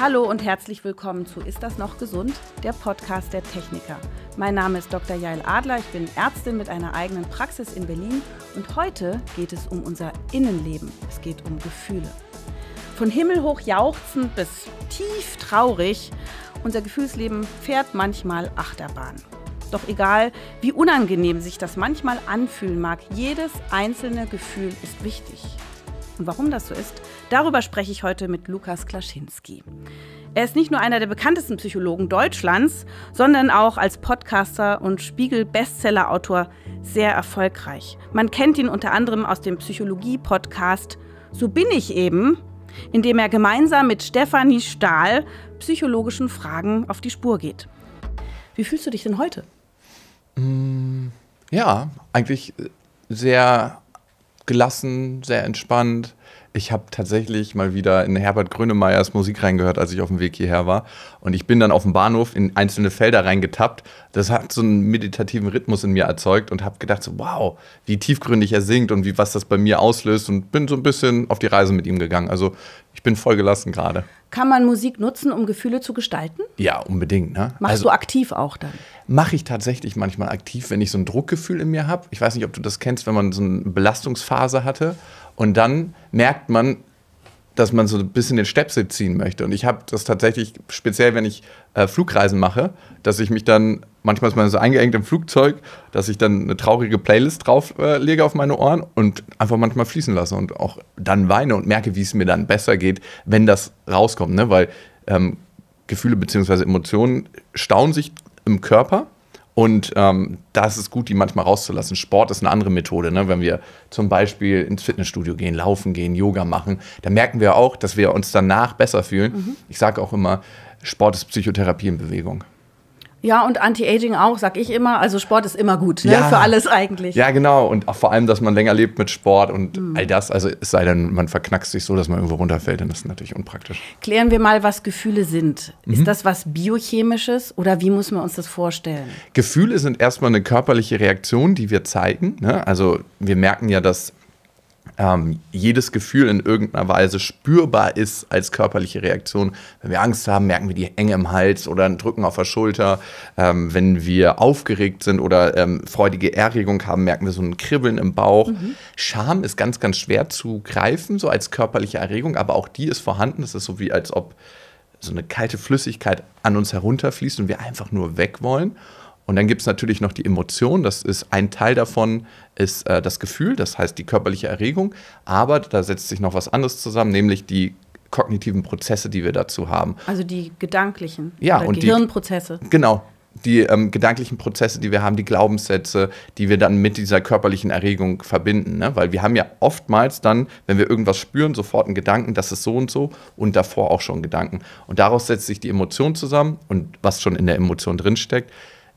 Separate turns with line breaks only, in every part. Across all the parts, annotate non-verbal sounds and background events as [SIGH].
Hallo und herzlich willkommen zu Ist das noch gesund? Der Podcast der Techniker. Mein Name ist Dr. Jael Adler, ich bin Ärztin mit einer eigenen Praxis in Berlin und heute geht es um unser Innenleben. Es geht um Gefühle. Von himmelhoch jauchzend bis tief traurig, unser Gefühlsleben fährt manchmal Achterbahn. Doch egal, wie unangenehm sich das manchmal anfühlen mag, jedes einzelne Gefühl ist wichtig. Und warum das so ist, darüber spreche ich heute mit Lukas Klaschinski. Er ist nicht nur einer der bekanntesten Psychologen Deutschlands, sondern auch als Podcaster und Spiegel-Bestseller-Autor sehr erfolgreich. Man kennt ihn unter anderem aus dem Psychologie-Podcast So bin ich eben, in dem er gemeinsam mit Stefanie Stahl psychologischen Fragen auf die Spur geht. Wie fühlst du dich denn heute?
Mm, ja, eigentlich sehr gelassen, sehr entspannt. Ich habe tatsächlich mal wieder in Herbert Grönemeyers Musik reingehört, als ich auf dem Weg hierher war. Und ich bin dann auf dem Bahnhof in einzelne Felder reingetappt. Das hat so einen meditativen Rhythmus in mir erzeugt und habe gedacht, so, wow, wie tiefgründig er singt und wie was das bei mir auslöst. Und bin so ein bisschen auf die Reise mit ihm gegangen. Also ich bin voll gelassen gerade.
Kann man Musik nutzen, um Gefühle zu gestalten?
Ja, unbedingt. Ne? Machst also, du
aktiv auch dann?
mache ich tatsächlich manchmal aktiv, wenn ich so ein Druckgefühl in mir habe. Ich weiß nicht, ob du das kennst, wenn man so eine Belastungsphase hatte und dann merkt man, dass man so ein bisschen den Stepsel ziehen möchte. Und ich habe das tatsächlich, speziell wenn ich äh, Flugreisen mache, dass ich mich dann, manchmal ist man so eingeengt im Flugzeug, dass ich dann eine traurige Playlist drauflege äh, auf meine Ohren und einfach manchmal fließen lasse und auch dann weine und merke, wie es mir dann besser geht, wenn das rauskommt. Ne? Weil ähm, Gefühle bzw. Emotionen stauen sich im Körper. Und ähm, da ist es gut, die manchmal rauszulassen. Sport ist eine andere Methode. Ne? Wenn wir zum Beispiel ins Fitnessstudio gehen, laufen gehen, Yoga machen, dann merken wir auch, dass wir uns danach besser fühlen. Mhm. Ich sage auch immer, Sport ist Psychotherapie in Bewegung.
Ja, und Anti-Aging auch, sag ich immer. Also Sport ist immer gut, ne? ja. für alles eigentlich. Ja,
genau. Und auch vor allem, dass man länger lebt mit Sport und mhm. all das. Also es sei denn, man verknackst sich so, dass man irgendwo runterfällt, dann ist das natürlich unpraktisch.
Klären wir mal, was Gefühle sind. Mhm. Ist das was Biochemisches oder wie muss man uns das vorstellen?
Gefühle sind erstmal eine körperliche Reaktion, die wir zeigen. Ne? Also wir merken ja, dass ähm, jedes Gefühl in irgendeiner Weise spürbar ist als körperliche Reaktion. Wenn wir Angst haben, merken wir die Enge im Hals oder ein Drücken auf der Schulter. Ähm, wenn wir aufgeregt sind oder ähm, freudige Erregung haben, merken wir so ein Kribbeln im Bauch. Mhm. Scham ist ganz, ganz schwer zu greifen, so als körperliche Erregung, aber auch die ist vorhanden. Das ist so wie, als ob so eine kalte Flüssigkeit an uns herunterfließt und wir einfach nur weg wollen. Und dann gibt es natürlich noch die Emotion, das ist ein Teil davon, ist äh, das Gefühl, das heißt die körperliche Erregung, aber da setzt sich noch was anderes zusammen, nämlich die kognitiven Prozesse, die wir dazu haben.
Also die gedanklichen ja, und Gehirnprozesse. Die,
genau, die ähm, gedanklichen Prozesse, die wir haben, die Glaubenssätze, die wir dann mit dieser körperlichen Erregung verbinden. Ne? Weil wir haben ja oftmals dann, wenn wir irgendwas spüren, sofort einen Gedanken, das ist so und so und davor auch schon Gedanken. Und daraus setzt sich die Emotion zusammen und was schon in der Emotion drinsteckt,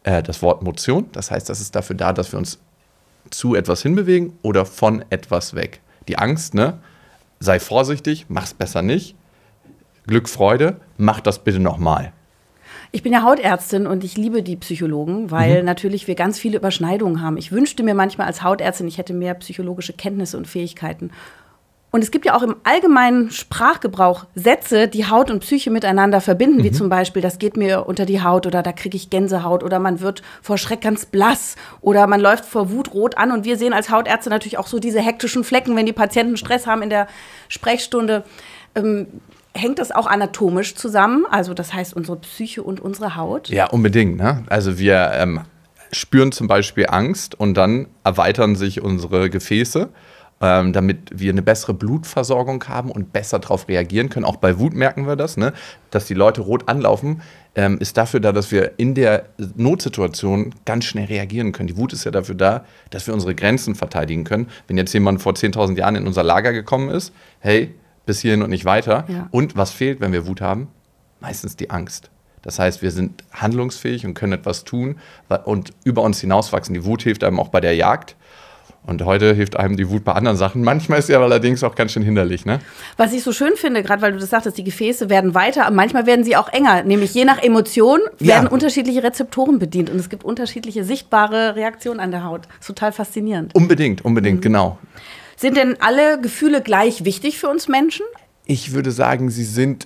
äh, das Wort Motion. Das heißt, das ist dafür da, dass wir uns zu etwas hinbewegen oder von etwas weg. Die Angst, ne? Sei vorsichtig, mach's besser nicht. Glück, Freude,
mach das bitte nochmal. Ich bin ja Hautärztin und ich liebe die Psychologen, weil mhm. natürlich wir ganz viele Überschneidungen haben. Ich wünschte mir manchmal als Hautärztin, ich hätte mehr psychologische Kenntnisse und Fähigkeiten. Und es gibt ja auch im allgemeinen Sprachgebrauch Sätze, die Haut und Psyche miteinander verbinden, mhm. wie zum Beispiel, das geht mir unter die Haut oder da kriege ich Gänsehaut oder man wird vor Schreck ganz blass oder man läuft vor Wut rot an. Und wir sehen als Hautärzte natürlich auch so diese hektischen Flecken, wenn die Patienten Stress haben in der Sprechstunde. Ähm, hängt das auch anatomisch zusammen? Also das heißt unsere Psyche und unsere Haut? Ja,
unbedingt. Ne? Also wir ähm, spüren zum Beispiel Angst und dann erweitern sich unsere Gefäße ähm, damit wir eine bessere Blutversorgung haben und besser darauf reagieren können. Auch bei Wut merken wir das, ne? dass die Leute rot anlaufen, ähm, ist dafür da, dass wir in der Notsituation ganz schnell reagieren können. Die Wut ist ja dafür da, dass wir unsere Grenzen verteidigen können. Wenn jetzt jemand vor 10.000 Jahren in unser Lager gekommen ist, hey, bis hierhin und nicht weiter. Ja. Und was fehlt, wenn wir Wut haben? Meistens die Angst. Das heißt, wir sind handlungsfähig und können etwas tun und über uns hinauswachsen. Die Wut hilft einem auch bei der Jagd. Und heute hilft einem die Wut bei anderen Sachen. Manchmal ist sie allerdings auch ganz schön hinderlich. Ne?
Was ich so schön finde, gerade weil du das sagtest, die Gefäße werden weiter, manchmal werden sie auch enger. Nämlich je nach Emotion werden ja. unterschiedliche Rezeptoren bedient und es gibt unterschiedliche sichtbare Reaktionen an der Haut. Das ist total faszinierend.
Unbedingt, unbedingt, mhm. genau.
Sind denn alle Gefühle gleich wichtig für uns Menschen?
Ich würde sagen, sie sind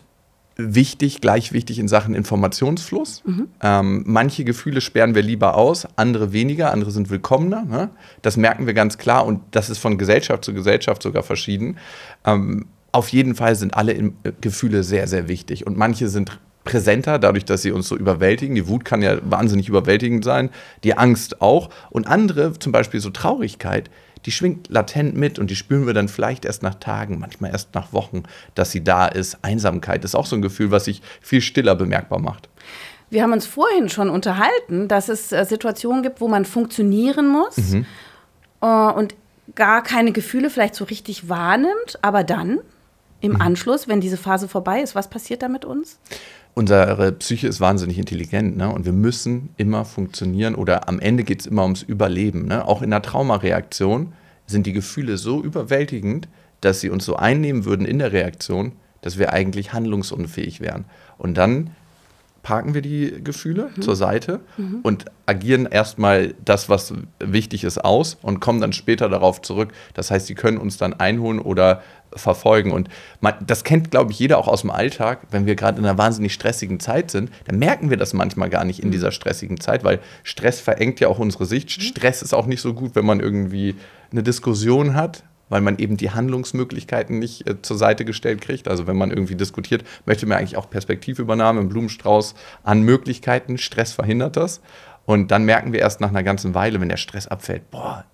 wichtig, gleich wichtig in Sachen Informationsfluss. Mhm. Ähm, manche Gefühle sperren wir lieber aus, andere weniger, andere sind willkommener. Ne? Das merken wir ganz klar und das ist von Gesellschaft zu Gesellschaft sogar verschieden. Ähm, auf jeden Fall sind alle in, äh, Gefühle sehr, sehr wichtig und manche sind präsenter, dadurch, dass sie uns so überwältigen. Die Wut kann ja wahnsinnig überwältigend sein, die Angst auch. Und andere, zum Beispiel so Traurigkeit, die schwingt latent mit und die spüren wir dann vielleicht erst nach Tagen, manchmal erst nach Wochen, dass sie da ist. Einsamkeit ist auch so ein Gefühl, was sich viel stiller bemerkbar macht.
Wir haben uns vorhin schon unterhalten, dass es äh, Situationen gibt, wo man funktionieren muss mhm. Äh, und gar keine Gefühle vielleicht so richtig wahrnimmt, aber dann im mhm. Anschluss, wenn diese Phase vorbei ist, was passiert da mit uns?
unsere Psyche ist wahnsinnig intelligent ne? und wir müssen immer funktionieren oder am Ende geht es immer ums Überleben. Ne? Auch in der Traumareaktion sind die Gefühle so überwältigend, dass sie uns so einnehmen würden in der Reaktion, dass wir eigentlich handlungsunfähig wären. Und dann parken wir die Gefühle mhm. zur Seite mhm. und agieren erstmal das, was wichtig ist, aus und kommen dann später darauf zurück. Das heißt, sie können uns dann einholen oder verfolgen. Und man, das kennt, glaube ich, jeder auch aus dem Alltag, wenn wir gerade in einer wahnsinnig stressigen Zeit sind, dann merken wir das manchmal gar nicht in mhm. dieser stressigen Zeit, weil Stress verengt ja auch unsere Sicht. Mhm. Stress ist auch nicht so gut, wenn man irgendwie eine Diskussion hat weil man eben die Handlungsmöglichkeiten nicht äh, zur Seite gestellt kriegt. Also wenn man irgendwie diskutiert, möchte man eigentlich auch Perspektivübernahme, einen Blumenstrauß an Möglichkeiten, Stress verhindert das. Und dann merken wir erst nach einer ganzen Weile, wenn der Stress abfällt, boah,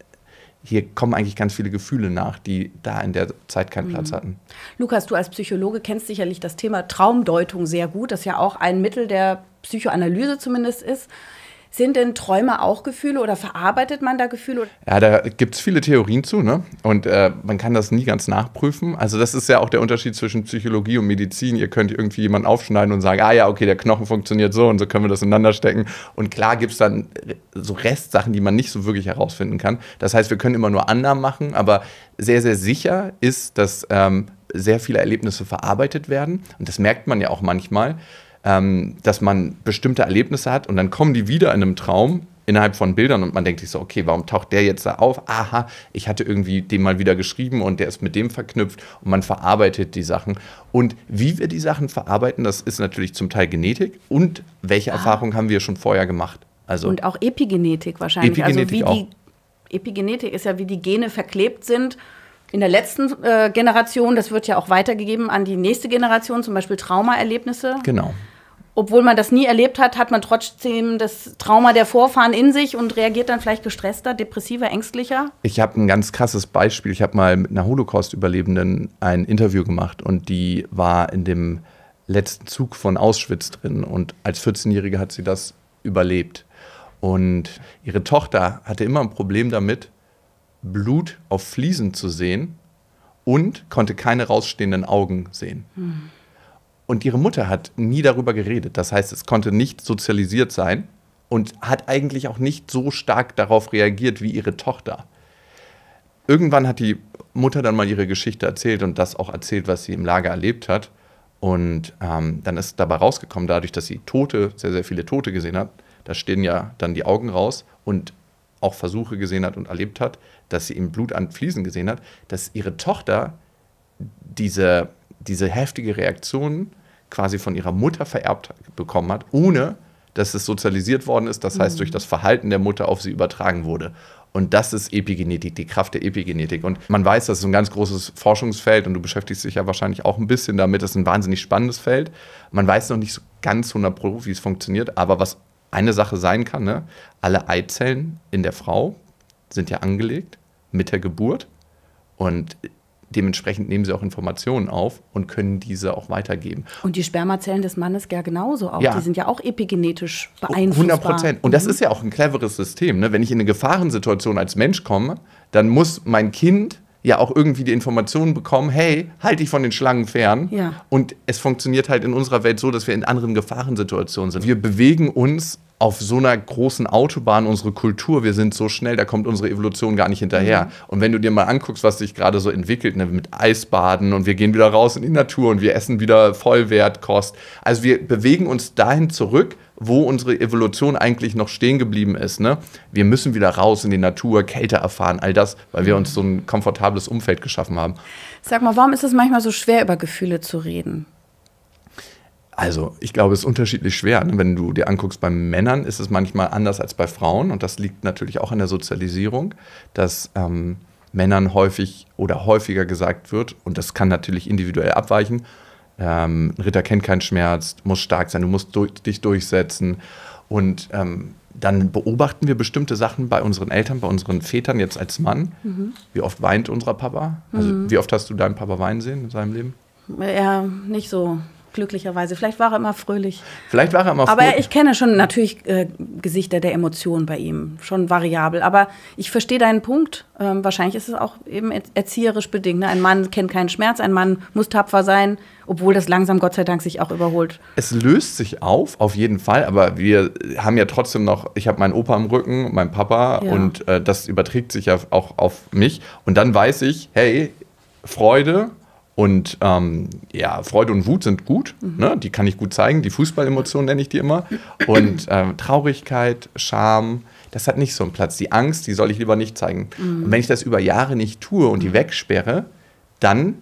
hier kommen eigentlich ganz viele Gefühle nach, die da in der Zeit keinen mhm. Platz hatten.
Lukas, du als Psychologe kennst sicherlich das Thema Traumdeutung sehr gut. Das ja auch ein Mittel der Psychoanalyse zumindest ist. Sind denn Träume auch Gefühle oder verarbeitet man da Gefühle?
Ja, da gibt es viele Theorien zu, ne? Und äh, man kann das nie ganz nachprüfen. Also, das ist ja auch der Unterschied zwischen Psychologie und Medizin. Ihr könnt irgendwie jemanden aufschneiden und sagen, ah ja, okay, der Knochen funktioniert so und so können wir das ineinander stecken. Und klar gibt es dann so Restsachen, die man nicht so wirklich herausfinden kann. Das heißt, wir können immer nur Annahmen machen, aber sehr, sehr sicher ist, dass ähm, sehr viele Erlebnisse verarbeitet werden. Und das merkt man ja auch manchmal ähm, dass man bestimmte Erlebnisse hat und dann kommen die wieder in einem Traum innerhalb von Bildern und man denkt sich so, okay, warum taucht der jetzt da auf? Aha, ich hatte irgendwie den mal wieder geschrieben und der ist mit dem verknüpft und man verarbeitet die Sachen. Und wie wir die Sachen verarbeiten, das ist natürlich zum Teil Genetik und welche ah. Erfahrungen haben wir schon vorher gemacht. Also und
auch Epigenetik wahrscheinlich. Also Epigenetik also wie auch. die Epigenetik ist ja, wie die Gene verklebt sind. In der letzten äh, Generation, das wird ja auch weitergegeben an die nächste Generation, zum Beispiel Traumaerlebnisse. Genau obwohl man das nie erlebt hat, hat man trotzdem das Trauma der Vorfahren in sich und reagiert dann vielleicht gestresster, depressiver, ängstlicher?
Ich habe ein ganz krasses Beispiel. Ich habe mal mit einer Holocaust-Überlebenden ein Interview gemacht und die war in dem letzten Zug von Auschwitz drin und als 14-Jährige hat sie das überlebt. Und ihre Tochter hatte immer ein Problem damit, Blut auf Fliesen zu sehen und konnte keine rausstehenden Augen sehen. Hm. Und ihre Mutter hat nie darüber geredet. Das heißt, es konnte nicht sozialisiert sein und hat eigentlich auch nicht so stark darauf reagiert wie ihre Tochter. Irgendwann hat die Mutter dann mal ihre Geschichte erzählt und das auch erzählt, was sie im Lager erlebt hat. Und ähm, dann ist dabei rausgekommen, dadurch, dass sie Tote, sehr, sehr viele Tote gesehen hat, da stehen ja dann die Augen raus und auch Versuche gesehen hat und erlebt hat, dass sie im Blut an Fliesen gesehen hat, dass ihre Tochter diese diese heftige Reaktion quasi von ihrer Mutter vererbt bekommen hat, ohne dass es sozialisiert worden ist, das heißt mhm. durch das Verhalten der Mutter auf sie übertragen wurde. Und das ist Epigenetik, die Kraft der Epigenetik. Und man weiß, das ist ein ganz großes Forschungsfeld und du beschäftigst dich ja wahrscheinlich auch ein bisschen damit. Das ist ein wahnsinnig spannendes Feld. Man weiß noch nicht so ganz 100 Pro, wie es funktioniert, aber was eine Sache sein kann, ne? alle Eizellen in der Frau sind ja angelegt mit der Geburt. Und dementsprechend nehmen sie auch Informationen auf und können diese auch weitergeben.
Und die Spermazellen des Mannes ja genauso auch. Ja. Die sind ja auch epigenetisch beeinflusst. 100 Prozent. Und das mhm. ist ja
auch ein cleveres System. Ne? Wenn ich in eine Gefahrensituation als Mensch komme, dann muss mein Kind ja auch irgendwie die Informationen bekommen, hey, halt dich von den Schlangen fern. Ja. Und es funktioniert halt in unserer Welt so, dass wir in anderen Gefahrensituationen sind. Wir bewegen uns auf so einer großen Autobahn unsere Kultur, wir sind so schnell, da kommt unsere Evolution gar nicht hinterher. Mhm. Und wenn du dir mal anguckst, was sich gerade so entwickelt, ne, mit Eisbaden und wir gehen wieder raus in die Natur und wir essen wieder Vollwertkost. Also wir bewegen uns dahin zurück, wo unsere Evolution eigentlich noch stehen geblieben ist. Ne? Wir müssen wieder raus in die Natur, Kälte erfahren, all das, weil wir uns so ein komfortables Umfeld geschaffen haben.
Sag mal, warum ist es manchmal so schwer, über Gefühle zu reden?
Also, ich glaube, es ist unterschiedlich schwer. Ne? Wenn du dir anguckst, bei Männern ist es manchmal anders als bei Frauen. Und das liegt natürlich auch an der Sozialisierung, dass ähm, Männern häufig oder häufiger gesagt wird, und das kann natürlich individuell abweichen, ähm, ein Ritter kennt keinen Schmerz, muss stark sein, du musst du dich durchsetzen. Und ähm, dann beobachten wir bestimmte Sachen bei unseren Eltern, bei unseren Vätern jetzt als Mann. Mhm. Wie oft weint unser Papa? Also, mhm. wie oft hast du deinen Papa weinen sehen in seinem Leben?
Ja, nicht so glücklicherweise. Vielleicht war er immer fröhlich.
Vielleicht war er immer fröhlich. Aber ich
kenne schon natürlich äh, Gesichter der Emotionen bei ihm, schon variabel. Aber ich verstehe deinen Punkt. Ähm, wahrscheinlich ist es auch eben erzieherisch bedingt. Ne? Ein Mann kennt keinen Schmerz, ein Mann muss tapfer sein, obwohl das langsam Gott sei Dank sich auch überholt.
Es löst sich auf, auf jeden Fall. Aber wir haben ja trotzdem noch, ich habe meinen Opa im Rücken, meinen Papa ja. und äh, das überträgt sich ja auch auf mich. Und dann weiß ich, hey, Freude, und ähm, ja, Freude und Wut sind gut, mhm. ne? die kann ich gut zeigen. Die Fußballemotion nenne ich die immer. Und äh, Traurigkeit, Scham, das hat nicht so einen Platz. Die Angst, die soll ich lieber nicht zeigen. Mhm. Und wenn ich das über Jahre nicht tue und die mhm. wegsperre, dann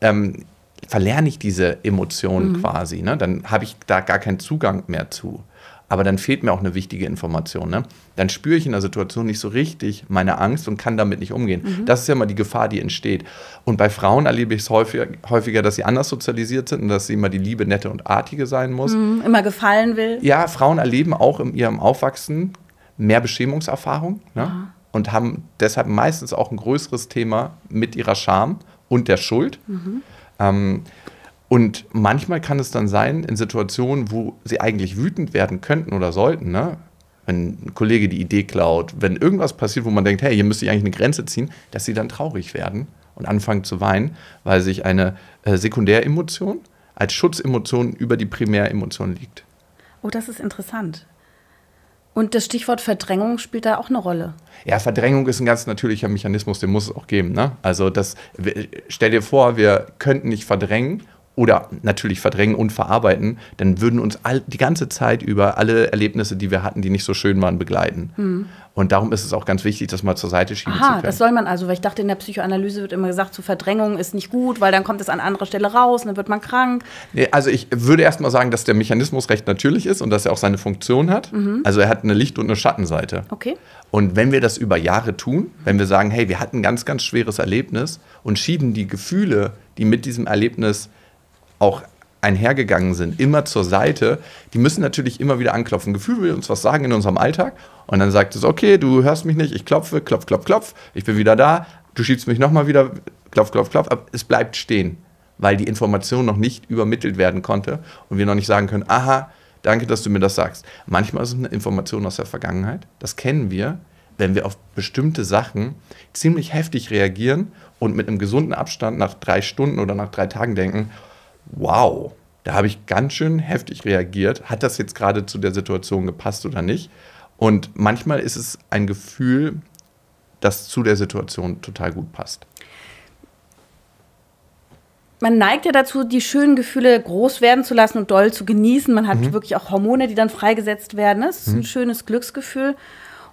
ähm, verlerne ich diese Emotionen mhm. quasi. Ne? Dann habe ich da gar keinen Zugang mehr zu aber dann fehlt mir auch eine wichtige Information. Ne? Dann spüre ich in der Situation nicht so richtig meine Angst und kann damit nicht umgehen. Mhm. Das ist ja immer die Gefahr, die entsteht. Und bei Frauen erlebe ich es häufiger, häufiger, dass sie anders sozialisiert sind und dass sie immer die Liebe nette und artige sein muss. Mhm,
immer gefallen will.
Ja, Frauen erleben auch in ihrem Aufwachsen mehr Beschämungserfahrung ne? und haben deshalb meistens auch ein größeres Thema mit ihrer Scham und der Schuld. Mhm. Ähm, und manchmal kann es dann sein, in Situationen, wo sie eigentlich wütend werden könnten oder sollten, ne? wenn ein Kollege die Idee klaut, wenn irgendwas passiert, wo man denkt, hey, hier müsste ich eigentlich eine Grenze ziehen, dass sie dann traurig werden und anfangen zu weinen, weil sich eine äh, Sekundäremotion als Schutzemotion über die Primäremotion liegt.
Oh, das ist interessant. Und das Stichwort Verdrängung spielt da auch eine Rolle.
Ja, Verdrängung ist ein ganz natürlicher Mechanismus, den muss es auch geben. Ne? Also das, stell dir vor, wir könnten nicht verdrängen oder natürlich verdrängen und verarbeiten, dann würden uns all, die ganze Zeit über alle Erlebnisse, die wir hatten, die nicht so schön waren, begleiten. Hm. Und darum ist es auch ganz wichtig, das mal zur Seite schieben Aha, zu können. das soll
man also, weil ich dachte, in der Psychoanalyse wird immer gesagt, zu Verdrängung ist nicht gut, weil dann kommt es an anderer Stelle raus und dann wird man krank.
Nee, also ich würde erst mal sagen, dass der Mechanismus recht natürlich ist und dass er auch seine Funktion hat. Mhm. Also er hat eine Licht- und eine Schattenseite. Okay. Und wenn wir das über Jahre tun, wenn wir sagen, hey, wir hatten ein ganz, ganz schweres Erlebnis und schieben die Gefühle, die mit diesem Erlebnis auch einhergegangen sind, immer zur Seite, die müssen natürlich immer wieder anklopfen. Gefühl will uns was sagen in unserem Alltag und dann sagt es, okay, du hörst mich nicht, ich klopfe, klopf, klopf, klopf, ich bin wieder da, du schiebst mich nochmal wieder, klopf, klopf, klopf, aber es bleibt stehen, weil die Information noch nicht übermittelt werden konnte und wir noch nicht sagen können, aha, danke, dass du mir das sagst. Manchmal ist es eine Information aus der Vergangenheit, das kennen wir, wenn wir auf bestimmte Sachen ziemlich heftig reagieren und mit einem gesunden Abstand nach drei Stunden oder nach drei Tagen denken, wow, da habe ich ganz schön heftig reagiert. Hat das jetzt gerade zu der Situation gepasst oder nicht? Und manchmal ist es ein Gefühl, das zu der Situation total gut passt.
Man neigt ja dazu, die schönen Gefühle groß werden zu lassen und doll zu genießen. Man hat mhm. wirklich auch Hormone, die dann freigesetzt werden. Es ist mhm. ein schönes Glücksgefühl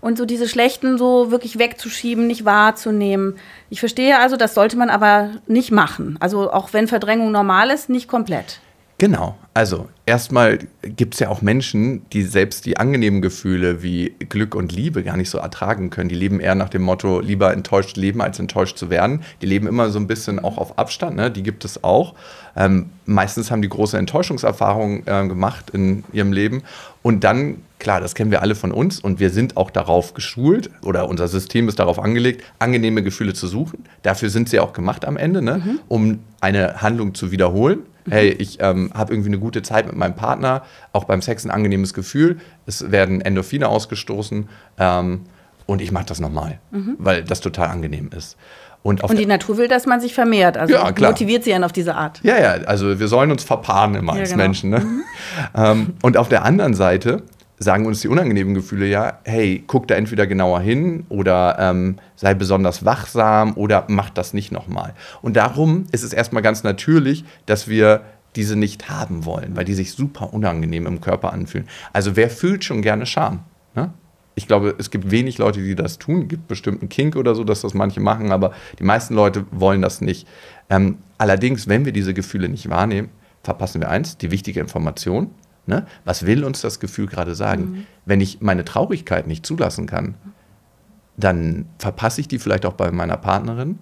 und so diese schlechten so wirklich wegzuschieben, nicht wahrzunehmen. Ich verstehe also, das sollte man aber nicht machen. Also auch wenn Verdrängung normal ist, nicht komplett.
Genau. Also, erstmal gibt es ja auch Menschen, die selbst die angenehmen Gefühle wie Glück und Liebe gar nicht so ertragen können. Die leben eher nach dem Motto, lieber enttäuscht leben, als enttäuscht zu werden. Die leben immer so ein bisschen auch auf Abstand, ne? die gibt es auch. Ähm, meistens haben die große Enttäuschungserfahrungen äh, gemacht in ihrem Leben. Und dann, klar, das kennen wir alle von uns und wir sind auch darauf geschult oder unser System ist darauf angelegt, angenehme Gefühle zu suchen. Dafür sind sie auch gemacht am Ende, ne? Mhm. um eine Handlung zu wiederholen hey, ich ähm, habe irgendwie eine gute Zeit mit meinem Partner, auch beim Sex ein angenehmes Gefühl, es werden Endorphine ausgestoßen ähm, und ich mache das nochmal, mhm. weil das total angenehm ist. Und, und die
Natur will, dass man sich vermehrt, also ja, motiviert sie einen auf diese Art.
Ja, ja, also wir sollen uns verpaaren immer ja, als genau. Menschen. Ne? Mhm. ähm, und auf der anderen Seite sagen uns die unangenehmen Gefühle ja, hey, guck da entweder genauer hin oder ähm, sei besonders wachsam oder mach das nicht nochmal. Und darum ist es erstmal ganz natürlich, dass wir diese nicht haben wollen, weil die sich super unangenehm im Körper anfühlen. Also wer fühlt schon gerne Scham? Ne? Ich glaube, es gibt wenig Leute, die das tun. Es gibt bestimmt einen Kink oder so, dass das manche machen, aber die meisten Leute wollen das nicht. Ähm, allerdings, wenn wir diese Gefühle nicht wahrnehmen, verpassen wir eins, die wichtige Information, Ne? Was will uns das Gefühl gerade sagen? Mhm. Wenn ich meine Traurigkeit nicht zulassen kann, dann verpasse ich die vielleicht auch bei meiner Partnerin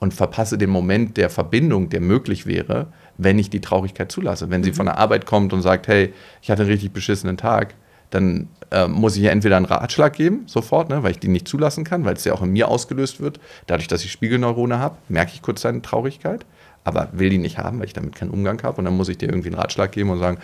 und verpasse den Moment der Verbindung, der möglich wäre, wenn ich die Traurigkeit zulasse. Wenn sie mhm. von der Arbeit kommt und sagt, hey, ich hatte einen richtig beschissenen Tag, dann äh, muss ich ihr entweder einen Ratschlag geben, sofort, ne, weil ich die nicht zulassen kann, weil es ja auch in mir ausgelöst wird. Dadurch, dass ich Spiegelneurone habe, merke ich kurz seine Traurigkeit, aber will die nicht haben, weil ich damit keinen Umgang habe. Und dann muss ich dir irgendwie einen Ratschlag geben und sagen,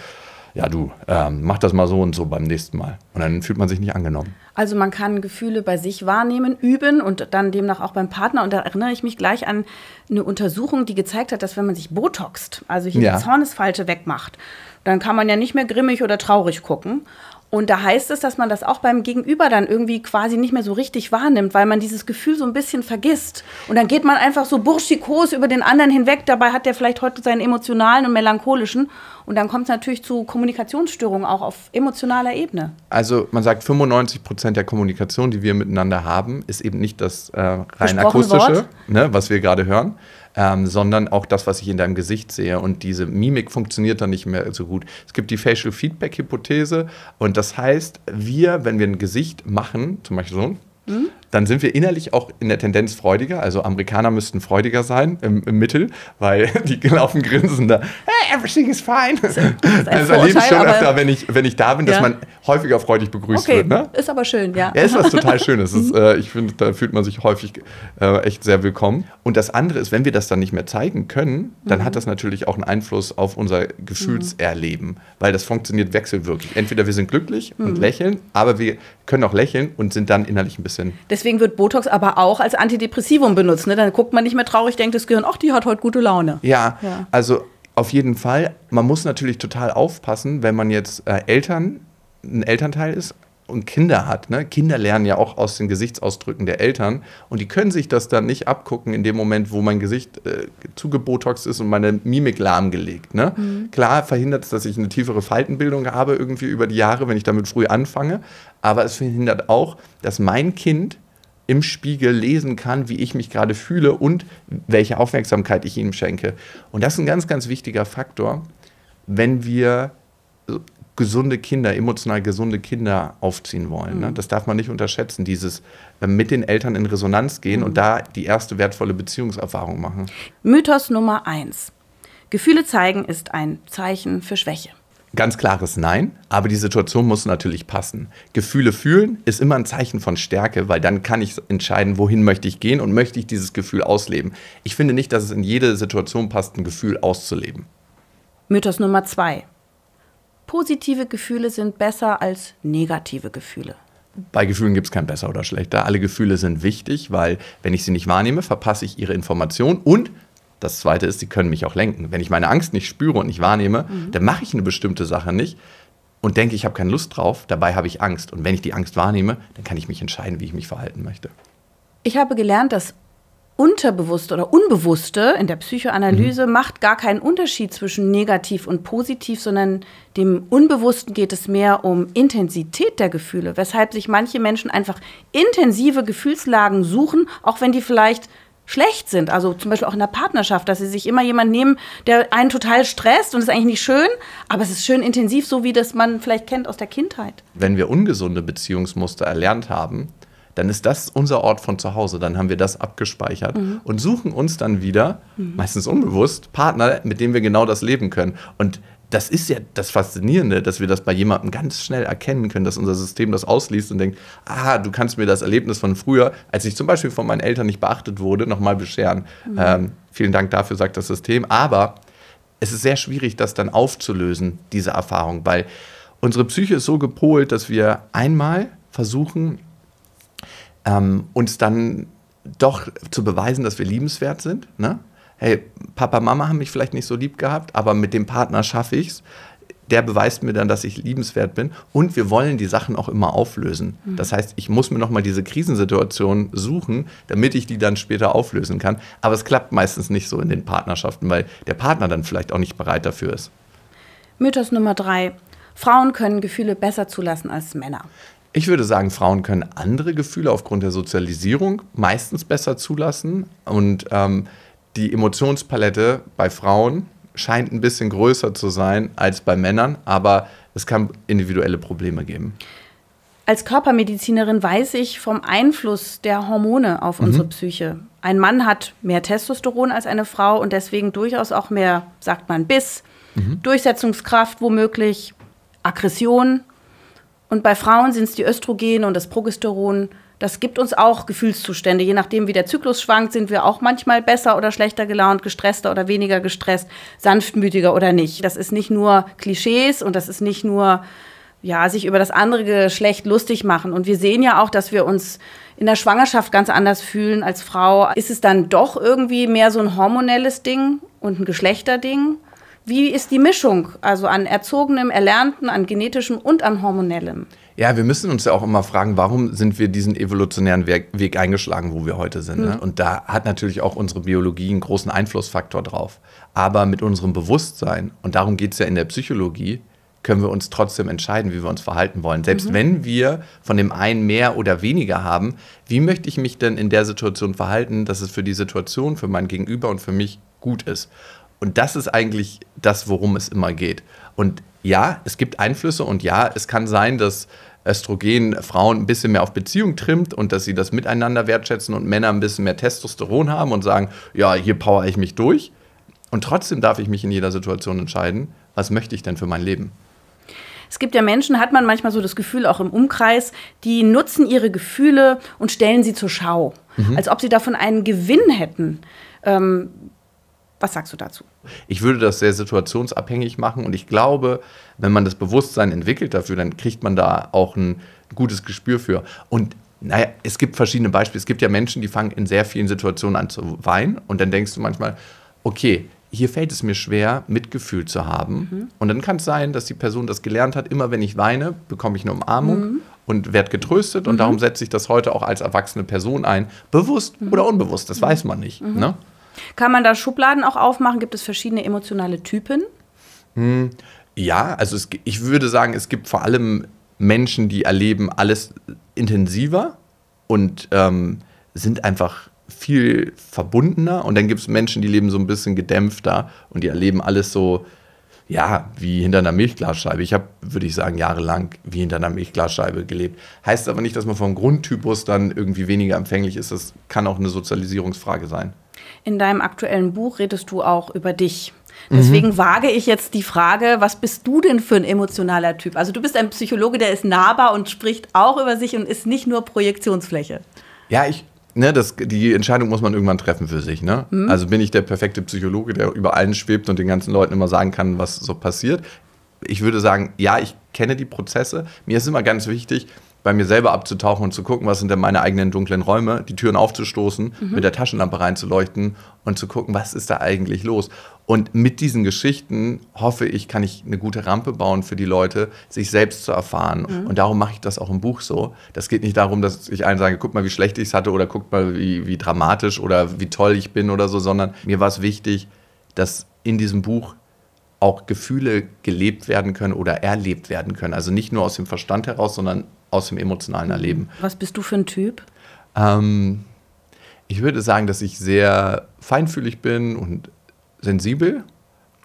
ja du, ähm, mach das mal so und so beim nächsten Mal. Und dann fühlt man sich nicht angenommen.
Also man kann Gefühle bei sich wahrnehmen, üben und dann demnach auch beim Partner. Und da erinnere ich mich gleich an eine Untersuchung, die gezeigt hat, dass wenn man sich botoxt, also hier ja. die Zornesfalte wegmacht, dann kann man ja nicht mehr grimmig oder traurig gucken. Und da heißt es, dass man das auch beim Gegenüber dann irgendwie quasi nicht mehr so richtig wahrnimmt, weil man dieses Gefühl so ein bisschen vergisst. Und dann geht man einfach so burschikos über den anderen hinweg. Dabei hat der vielleicht heute seinen emotionalen und melancholischen. Und dann kommt es natürlich zu Kommunikationsstörungen auch auf emotionaler Ebene.
Also man sagt, 95 Prozent der Kommunikation, die wir miteinander haben, ist eben nicht das äh, rein akustische, ne, was wir gerade hören, ähm, sondern auch das, was ich in deinem Gesicht sehe. Und diese Mimik funktioniert dann nicht mehr so gut. Es gibt die Facial Feedback Hypothese und das heißt, wir, wenn wir ein Gesicht machen, zum Beispiel so, mhm dann sind wir innerlich auch in der Tendenz freudiger. Also Amerikaner müssten freudiger sein im, im Mittel, weil [LAUGHS] die laufen grinsender.
Hey, everything is fine. Das, [LAUGHS] das, also erlebe ich schon öfter, wenn
ich, wenn ich da bin, dass man häufiger freudig begrüßt okay. wird. Ne?
Ist aber schön, ja. Ja, ist was total Schönes. [LAUGHS] Ist,
äh, ich finde, da fühlt man sich häufig äh, echt sehr willkommen. Und das andere ist, wenn wir das dann nicht mehr zeigen können, dann mhm. hat das natürlich auch einen Einfluss auf unser Gefühlserleben, mhm. weil das funktioniert wechselwirklich. Entweder wir sind glücklich mhm. und lächeln, aber wir können auch lächeln und sind dann innerlich ein bisschen.
Das Deswegen wird Botox aber auch als Antidepressivum benutzt. Ne? Dann guckt man nicht mehr traurig, denkt das Gehirn, ach, die hat heute gute Laune.
Ja, ja. also auf jeden Fall. Man muss natürlich total aufpassen, wenn man jetzt äh, Eltern, ein Elternteil ist, und Kinder hat. Ne? Kinder lernen ja auch aus den Gesichtsausdrücken der Eltern und die können sich das dann nicht abgucken in dem Moment, wo mein Gesicht äh, zugebotox ist und meine Mimik lahmgelegt. Ne? Mhm. Klar verhindert es, dass ich eine tiefere Faltenbildung habe irgendwie über die Jahre, wenn ich damit früh anfange, aber es verhindert auch, dass mein Kind im Spiegel lesen kann, wie ich mich gerade fühle und welche Aufmerksamkeit ich ihm schenke. Und das ist ein ganz, ganz wichtiger Faktor, wenn wir gesunde Kinder, emotional gesunde Kinder aufziehen wollen. Ne? Mhm. Das darf man nicht unterschätzen, dieses äh, mit den Eltern in Resonanz gehen mhm. und da die erste wertvolle Beziehungserfahrung machen.
Mythos Nummer eins. Gefühle zeigen ist ein Zeichen für Schwäche.
Ganz klares Nein, aber die Situation muss natürlich passen. Gefühle fühlen ist immer ein Zeichen von Stärke, weil dann kann ich entscheiden, wohin möchte ich gehen und möchte ich dieses Gefühl ausleben. Ich finde nicht, dass es in jede Situation passt, ein Gefühl auszuleben.
Mythos Nummer zwei. Positive Gefühle sind besser als negative Gefühle
bei Gefühlen gibt es kein besser oder schlechter. Alle Gefühle sind wichtig, weil wenn ich sie nicht wahrnehme, verpasse ich ihre Information und das Zweite ist, sie können mich auch lenken. Wenn ich meine Angst nicht spüre und nicht wahrnehme, mhm. dann mache ich eine bestimmte Sache nicht und denke, ich habe keine Lust drauf. Dabei habe ich Angst. Und wenn ich die Angst wahrnehme, dann kann ich mich entscheiden, wie ich mich verhalten möchte.
Ich habe gelernt, dass Unterbewusste oder Unbewusste in der Psychoanalyse mhm. macht gar keinen Unterschied zwischen negativ und positiv, sondern dem Unbewussten geht es mehr um Intensität der Gefühle, weshalb sich manche Menschen einfach intensive Gefühlslagen suchen, auch wenn die vielleicht schlecht sind. Also zum Beispiel auch in der Partnerschaft, dass sie sich immer jemanden nehmen, der einen total stresst und ist eigentlich nicht schön, aber es ist schön intensiv, so wie das man vielleicht kennt aus der Kindheit.
Wenn wir ungesunde Beziehungsmuster erlernt haben, dann ist das unser Ort von zu Hause. Dann haben wir das abgespeichert mhm. und suchen uns dann wieder, mhm. meistens unbewusst, Partner, mit denen wir genau das leben können. Und das ist ja das Faszinierende, dass wir das bei jemandem ganz schnell erkennen können, dass unser System das ausliest und denkt, ah, du kannst mir das Erlebnis von früher, als ich zum Beispiel von meinen Eltern nicht beachtet wurde, nochmal bescheren. Mhm. Ähm, vielen Dank dafür, sagt das System. Aber es ist sehr schwierig, das dann aufzulösen, diese Erfahrung, weil unsere Psyche ist so gepolt, dass wir einmal versuchen, ähm, uns dann doch zu beweisen, dass wir liebenswert sind. Ne? hey, Papa, Mama haben mich vielleicht nicht so lieb gehabt, aber mit dem Partner schaffe ich es. Der beweist mir dann, dass ich liebenswert bin. Und wir wollen die Sachen auch immer auflösen. Mhm. Das heißt, ich muss mir nochmal diese Krisensituation suchen, damit ich die dann später auflösen kann. Aber es klappt meistens nicht so in den Partnerschaften, weil der Partner dann vielleicht auch nicht bereit dafür ist.
Mythos Nummer drei. Frauen können Gefühle besser zulassen als Männer.
Ich würde sagen, Frauen können andere Gefühle aufgrund der Sozialisierung meistens besser zulassen. Und ähm, die Emotionspalette bei Frauen scheint ein bisschen größer zu sein als bei Männern, aber es kann individuelle Probleme geben.
Als Körpermedizinerin weiß ich vom Einfluss der Hormone auf mhm. unsere Psyche. Ein Mann hat mehr Testosteron als eine Frau und deswegen durchaus auch mehr, sagt man, Biss, mhm. Durchsetzungskraft womöglich, Aggression. Und bei Frauen sind es die Östrogene und das Progesteron. Das gibt uns auch Gefühlszustände. Je nachdem, wie der Zyklus schwankt, sind wir auch manchmal besser oder schlechter gelaunt, gestresster oder weniger gestresst, sanftmütiger oder nicht. Das ist nicht nur Klischees und das ist nicht nur ja, sich über das andere Geschlecht lustig machen. Und wir sehen ja auch, dass wir uns in der Schwangerschaft ganz anders fühlen als Frau. Ist es dann doch irgendwie mehr so ein hormonelles Ding und ein Geschlechterding? Wie ist die Mischung, also an erzogenem, erlernten, an genetischem und an hormonellem?
Ja, wir müssen uns ja auch immer fragen, warum sind wir diesen evolutionären Weg eingeschlagen, wo wir heute sind. Mhm. Ne? Hm. Und da hat natürlich auch unsere Biologie einen großen Einflussfaktor drauf. Aber mit unserem Bewusstsein, und darum geht es ja in der Psychologie, können wir uns trotzdem entscheiden, wie wir uns verhalten wollen. Selbst mhm. wenn wir von dem einen mehr oder weniger haben, wie möchte ich mich denn in der Situation verhalten, dass es für die Situation, für mein Gegenüber und für mich gut ist? Und das ist eigentlich das, worum es immer geht. Und ja, es gibt Einflüsse und ja, es kann sein, dass Östrogen Frauen ein bisschen mehr auf Beziehung trimmt und dass sie das miteinander wertschätzen und Männer ein bisschen mehr Testosteron haben und sagen, ja, hier power ich mich durch. Und trotzdem darf ich mich in jeder Situation entscheiden, was möchte ich denn für mein Leben.
Es gibt ja Menschen, hat man manchmal so das Gefühl, auch im Umkreis, die nutzen ihre Gefühle und stellen sie zur Schau, mhm. als ob sie davon einen Gewinn hätten. Ähm, was sagst du dazu?
Ich würde das sehr situationsabhängig machen und ich glaube, wenn man das Bewusstsein entwickelt dafür, dann kriegt man da auch ein gutes Gespür für. Und naja, es gibt verschiedene Beispiele. Es gibt ja Menschen, die fangen in sehr vielen Situationen an zu weinen und dann denkst du manchmal, okay, hier fällt es mir schwer, Mitgefühl zu haben. Mhm. Und dann kann es sein, dass die Person das gelernt hat, immer wenn ich weine, bekomme ich eine Umarmung mhm. und werde getröstet. Mhm. Und darum setze ich das heute auch als erwachsene Person ein, bewusst mhm. oder unbewusst, das weiß man nicht. Mhm. Ne?
Kann man da Schubladen auch aufmachen? Gibt es verschiedene emotionale Typen?
Hm, ja, also es, ich würde sagen, es gibt vor allem Menschen, die erleben alles intensiver und ähm, sind einfach viel verbundener. Und dann gibt es Menschen, die leben so ein bisschen gedämpfter und die erleben alles so, ja, wie hinter einer Milchglasscheibe. Ich habe, würde ich sagen, jahrelang wie hinter einer Milchglasscheibe gelebt. Heißt aber nicht, dass man vom Grundtypus dann irgendwie weniger empfänglich ist. Das kann auch eine Sozialisierungsfrage sein.
In deinem aktuellen Buch redest du auch über dich. Deswegen mhm. wage ich jetzt die Frage, was bist du denn für ein emotionaler Typ? Also du bist ein Psychologe, der ist nahbar und spricht auch über sich und ist nicht nur Projektionsfläche.
Ja, ich, ne, das, die Entscheidung muss man irgendwann treffen für sich. Ne? Mhm. Also bin ich der perfekte Psychologe, der über allen schwebt und den ganzen Leuten immer sagen kann, was so passiert. Ich würde sagen, ja, ich kenne die Prozesse. Mir ist immer ganz wichtig, bei mir selber abzutauchen und zu gucken, was sind denn meine eigenen dunklen Räume, die Türen aufzustoßen, mhm. mit der Taschenlampe reinzuleuchten und zu gucken, was ist da eigentlich los. Und mit diesen Geschichten hoffe ich, kann ich eine gute Rampe bauen für die Leute, sich selbst zu erfahren. Mhm. Und darum mache ich das auch im Buch so. Das geht nicht darum, dass ich allen sage, guck mal, wie schlecht ich es hatte oder guck mal, wie, wie dramatisch oder wie toll ich bin oder so, sondern mir war es wichtig, dass in diesem Buch auch Gefühle gelebt werden können oder erlebt werden können. Also nicht nur aus dem Verstand heraus, sondern aus dem emotionalen mhm. Erleben.
Was bist du für ein Typ?
Ähm, ich würde sagen, dass ich sehr feinfühlig bin und sensibel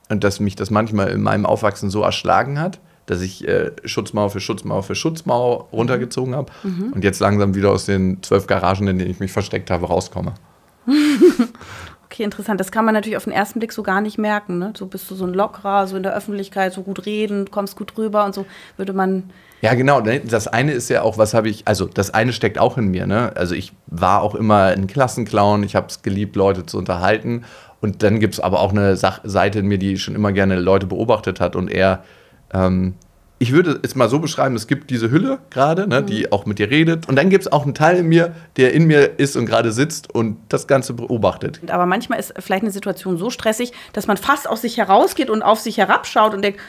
und dass mich das manchmal in meinem Aufwachsen so erschlagen hat, dass ich äh, Schutzmauer für Schutzmauer für Schutzmauer mhm. runtergezogen habe mhm. und jetzt langsam wieder aus den zwölf Garagen, in denen ich mich versteckt habe, rauskomme. [LAUGHS]
okay, interessant. Das kann man natürlich auf den ersten Blick so gar nicht merken. Ne? So bist du so ein Lockerer, so in der Öffentlichkeit, so gut reden, kommst gut rüber und so würde man.
Ja, genau. Ne? Das eine ist ja auch, was habe ich, also das eine steckt auch in mir. Ne? Also ich war auch immer ein Klassenclown, ich habe es geliebt, Leute zu unterhalten. Und dann gibt es aber auch eine Sach Seite in mir, die schon immer gerne Leute beobachtet hat und eher ähm, ich würde es mal so beschreiben, es gibt diese Hülle gerade, ne, mhm. die auch mit dir redet. Und dann gibt es auch einen Teil in mir, der in mir ist und gerade sitzt und das Ganze beobachtet.
Aber manchmal ist vielleicht eine Situation so stressig, dass man fast aus sich herausgeht und auf sich herabschaut und denkt,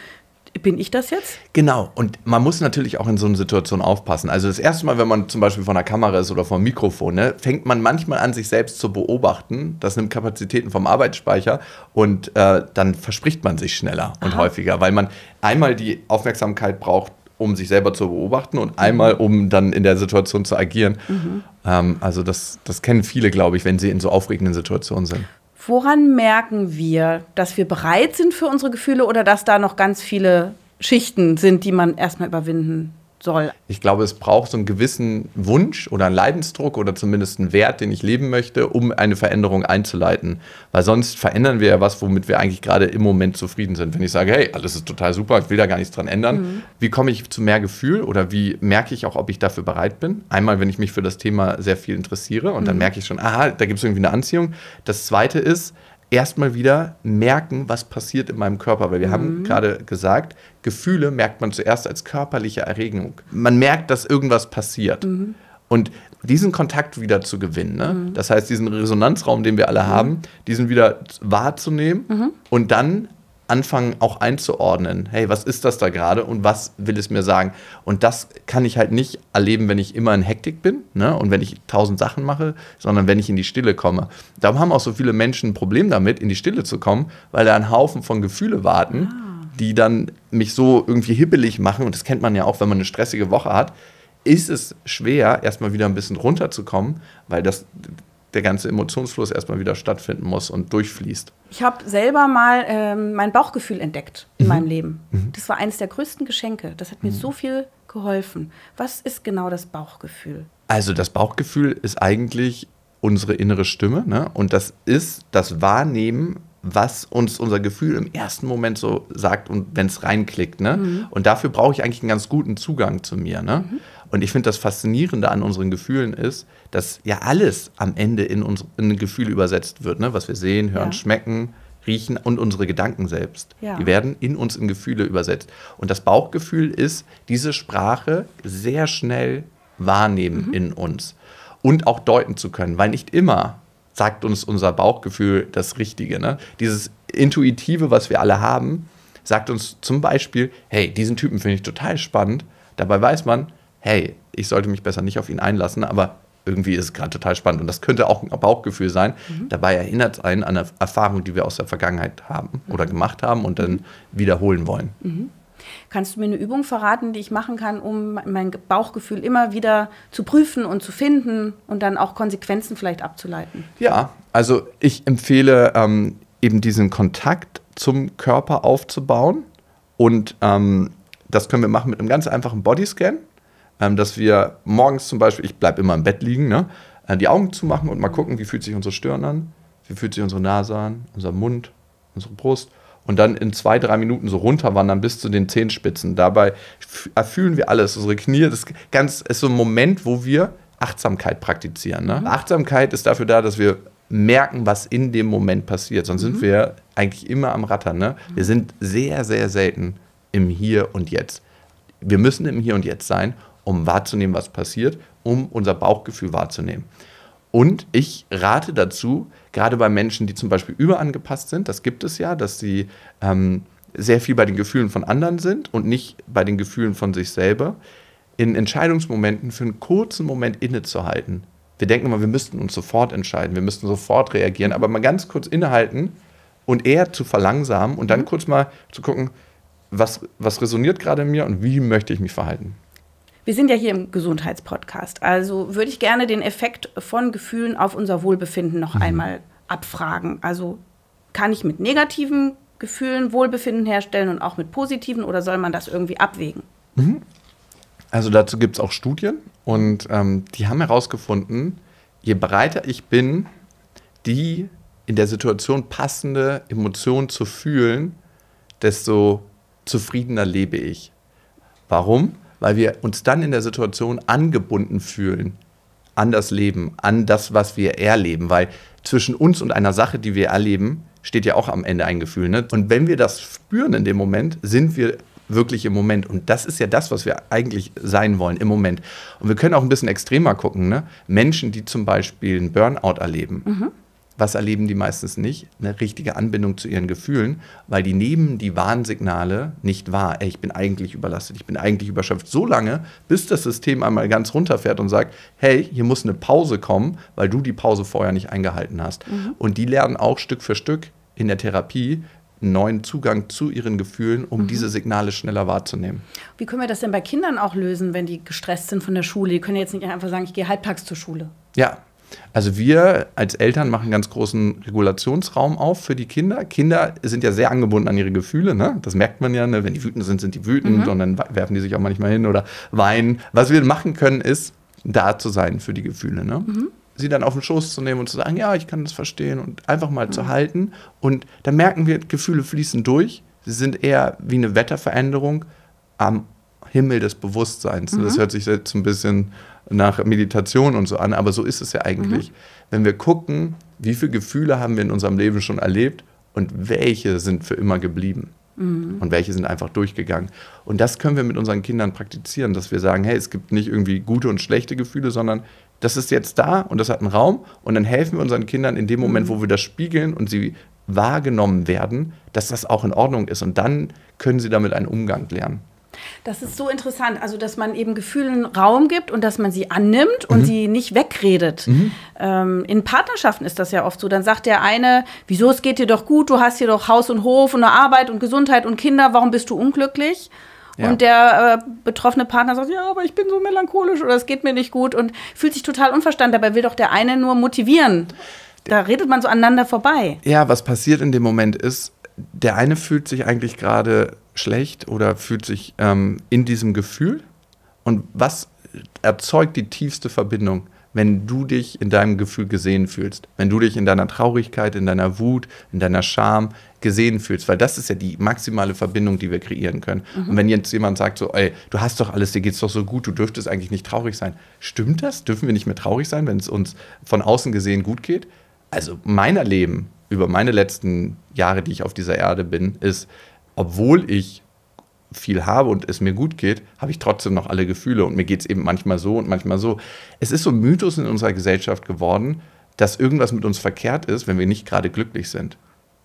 bin ich das jetzt?
Genau. Und man muss natürlich auch in so einer Situation aufpassen. Also das erste Mal, wenn man zum Beispiel vor einer Kamera ist oder vor einem Mikrofon, ne, fängt man manchmal an, sich selbst zu beobachten. Das nimmt Kapazitäten vom Arbeitsspeicher und äh, dann verspricht man sich schneller Aha. und häufiger, weil man einmal die Aufmerksamkeit braucht, um sich selber zu beobachten und einmal, um dann in der Situation zu agieren. Mhm. Ähm, also das, das kennen viele, glaube ich, wenn sie in so aufregenden Situationen sind.
Woran merken wir, dass wir bereit sind für unsere Gefühle oder dass da noch ganz viele Schichten sind, die man erstmal überwinden soll.
Ich glaube, es braucht so einen gewissen Wunsch oder einen Leidensdruck oder zumindest einen Wert, den ich leben möchte, um eine Veränderung einzuleiten. Weil sonst verändern wir ja was, womit wir eigentlich gerade im Moment zufrieden sind. Wenn ich sage, hey, alles ist total super, ich will da gar nichts dran ändern, mhm. wie komme ich zu mehr Gefühl oder wie merke ich auch, ob ich dafür bereit bin? Einmal, wenn ich mich für das Thema sehr viel interessiere und mhm. dann merke ich schon, aha, da gibt es irgendwie eine Anziehung. Das zweite ist, erstmal wieder merken, was passiert in meinem Körper. Weil wir mhm. haben gerade gesagt, Gefühle merkt man zuerst als körperliche Erregung. Man merkt, dass irgendwas passiert. Mhm. Und diesen Kontakt wieder zu gewinnen, ne? mhm. das heißt, diesen Resonanzraum, den wir alle mhm. haben, diesen wieder wahrzunehmen mhm. und dann anfangen auch einzuordnen. Hey, was ist das da gerade und was will es mir sagen? Und das kann ich halt nicht erleben, wenn ich immer in Hektik bin ne? und wenn ich tausend Sachen mache, sondern wenn ich in die Stille komme. Darum haben auch so viele Menschen ein Problem damit, in die Stille zu kommen, weil da ein Haufen von Gefühle warten, ah. die dann mich so irgendwie hibbelig machen. Und das kennt man ja auch, wenn man eine stressige Woche hat ist es schwer, erstmal wieder ein bisschen runterzukommen, weil das der ganze Emotionsfluss erstmal wieder stattfinden muss und durchfließt.
Ich habe selber mal ähm, mein Bauchgefühl entdeckt in mhm. meinem Leben. Mhm. Das war eines der größten Geschenke. Das hat mir mhm. so viel geholfen. Was ist genau das Bauchgefühl?
Also das Bauchgefühl ist eigentlich unsere innere Stimme ne? und das ist das Wahrnehmen, was uns unser Gefühl im ersten Moment so sagt und wenn es reinklickt. Ne? Mhm. Und dafür brauche ich eigentlich einen ganz guten Zugang zu mir. Ne? Mhm. Und ich finde, das Faszinierende an unseren Gefühlen ist, dass ja alles am Ende in, uns, in ein Gefühl übersetzt wird, ne? was wir sehen, hören, ja. schmecken, riechen und unsere Gedanken selbst. Ja. Die werden in uns in Gefühle übersetzt. Und das Bauchgefühl ist, diese Sprache sehr schnell wahrnehmen mhm. in uns und auch deuten zu können, weil nicht immer sagt uns unser Bauchgefühl das Richtige. Ne? Dieses Intuitive, was wir alle haben, sagt uns zum Beispiel, hey, diesen Typen finde ich total spannend. Dabei weiß man, hey, ich sollte mich besser nicht auf ihn einlassen, aber irgendwie ist es gerade total spannend. Und das könnte auch ein Bauchgefühl sein. Mhm. Dabei erinnert es einen an eine Erfahrung, die wir aus der Vergangenheit haben mhm. oder gemacht haben und dann mhm. wiederholen wollen.
Mhm. Kannst du mir eine Übung verraten, die ich machen kann, um mein Bauchgefühl immer wieder zu prüfen und zu finden und dann auch Konsequenzen vielleicht abzuleiten?
Ja, also ich empfehle ähm, eben diesen Kontakt zum Körper aufzubauen. Und ähm, das können wir machen mit einem ganz einfachen Bodyscan. Ähm, dass wir morgens zum Beispiel, ich bleibe immer im Bett liegen, ne? Äh, die Augen zumachen und mal gucken, wie fühlt sich unsere Stirn an, wie fühlt sich unsere Nase an, unser Mund, unsere Brust und dann in zwei, drei Minuten so runterwandern bis zu den Zehenspitzen. Dabei erfüllen äh, wir alles, unsere Knie, das ganz, ist so ein Moment, wo wir Achtsamkeit praktizieren. Ne? Mhm. Achtsamkeit ist dafür da, dass wir merken, was in dem Moment passiert. Sonst mhm. sind wir eigentlich immer am Rattern. Ne? Mhm. Wir sind sehr, sehr selten im Hier und Jetzt. Wir müssen im Hier und Jetzt sein um wahrzunehmen, was passiert, um unser Bauchgefühl wahrzunehmen. Und ich rate dazu, gerade bei Menschen, die zum Beispiel überangepasst sind, das gibt es ja, dass sie ähm, sehr viel bei den Gefühlen von anderen sind und nicht bei den Gefühlen von sich selber, in Entscheidungsmomenten für einen kurzen Moment innezuhalten. Wir denken immer, wir müssten uns sofort entscheiden, wir müssten sofort reagieren, aber mal ganz kurz innehalten und eher zu verlangsamen und dann mhm. kurz mal zu gucken, was, was resoniert gerade in mir und wie möchte ich mich verhalten.
Wir sind ja hier im Gesundheitspodcast, also würde ich gerne den Effekt von Gefühlen auf unser Wohlbefinden noch mhm. einmal abfragen. Also kann ich mit negativen Gefühlen Wohlbefinden herstellen und auch mit positiven oder soll man das irgendwie abwägen?
Mhm. Also dazu gibt es auch Studien und ähm, die haben herausgefunden, je breiter ich bin, die in der Situation passende Emotion zu fühlen, desto zufriedener lebe ich. Warum? weil wir uns dann in der Situation angebunden fühlen an das Leben, an das, was wir erleben, weil zwischen uns und einer Sache, die wir erleben, steht ja auch am Ende ein Gefühl. Ne? Und wenn wir das spüren in dem Moment, sind wir wirklich im Moment. Und das ist ja das, was wir eigentlich sein wollen, im Moment. Und wir können auch ein bisschen extremer gucken. Ne? Menschen, die zum Beispiel einen Burnout erleben, mhm was erleben die meistens nicht? Eine richtige Anbindung zu ihren Gefühlen, weil die nehmen die Warnsignale nicht wahr. Ey, ich bin eigentlich überlastet, ich bin eigentlich überschöpft. So lange, bis das System einmal ganz runterfährt und sagt, hey, hier muss eine Pause kommen, weil du die Pause vorher nicht eingehalten hast. Mhm. Und die lernen auch Stück für Stück in der Therapie, einen neuen Zugang zu ihren Gefühlen, um mhm. diese Signale schneller wahrzunehmen.
Wie können wir das denn bei Kindern auch lösen, wenn die gestresst sind von der Schule? Die können jetzt nicht einfach sagen, ich gehe halbtags zur Schule.
Ja, also wir als Eltern machen ganz großen Regulationsraum auf für die Kinder. Kinder sind ja sehr angebunden an ihre Gefühle. Ne? Das merkt man ja. Ne? Wenn die wütend sind, sind die wütend mhm. und dann werfen die sich auch manchmal hin oder weinen. Was wir machen können, ist, da zu sein für die Gefühle. Ne? Mhm. Sie dann auf den Schoß zu nehmen und zu sagen, ja, ich kann das verstehen und einfach mal mhm. zu halten. Und dann merken wir, Gefühle fließen durch. Sie sind eher wie eine Wetterveränderung am Himmel des Bewusstseins. Mhm. Das hört sich jetzt ein bisschen nach Meditation und so an, aber so ist es ja eigentlich. Mhm. Wenn wir gucken, wie viele Gefühle haben wir in unserem Leben schon erlebt und welche sind für immer geblieben. Mhm. Und welche sind einfach durchgegangen. Und das können wir mit unseren Kindern praktizieren, dass wir sagen, hey, es gibt nicht irgendwie gute und schlechte Gefühle, sondern das ist jetzt da und das hat einen Raum. Und dann helfen wir unseren Kindern in dem mhm. Moment, wo wir das spiegeln und sie wahrgenommen werden, dass das auch in Ordnung ist. Und dann können sie damit einen Umgang lernen.
Das ist so interessant. Also, dass man eben Gefühlen Raum gibt und dass man sie annimmt und mhm. sie nicht wegredet. Mhm. Ähm, in Partnerschaften ist das ja oft so. Dann sagt der eine, wieso, es geht dir doch gut, du hast hier doch Haus und Hof und eine Arbeit und Gesundheit und Kinder, warum bist du unglücklich? Ja. Und der äh, betroffene Partner sagt, ja, aber ich bin so melancholisch oder es geht mir nicht gut und fühlt sich total unverstanden. Dabei will doch der eine nur motivieren. Da redet man so aneinander vorbei.
Ja, was passiert in dem Moment ist, der eine fühlt sich eigentlich gerade schlecht oder fühlt sich ähm, in diesem Gefühl. Und was erzeugt die tiefste Verbindung, wenn du dich in deinem Gefühl gesehen fühlst? Wenn du dich in deiner Traurigkeit, in deiner Wut, in deiner Scham gesehen fühlst? Weil das ist ja die maximale Verbindung, die wir kreieren können. Mhm. Und wenn jetzt jemand sagt so, ey, du hast doch alles, dir geht's doch so gut, du dürftest eigentlich nicht traurig sein. Stimmt das? Dürfen wir nicht mehr traurig sein, wenn es uns von außen gesehen gut geht? Also meiner Leben über meine letzten Jahre, die ich auf dieser Erde bin, ist, obwohl ich viel habe und es mir gut geht, habe ich trotzdem noch alle Gefühle und mir geht es eben manchmal so und manchmal so. Es ist so ein Mythos in unserer Gesellschaft geworden, dass irgendwas mit uns verkehrt ist, wenn wir nicht gerade glücklich sind.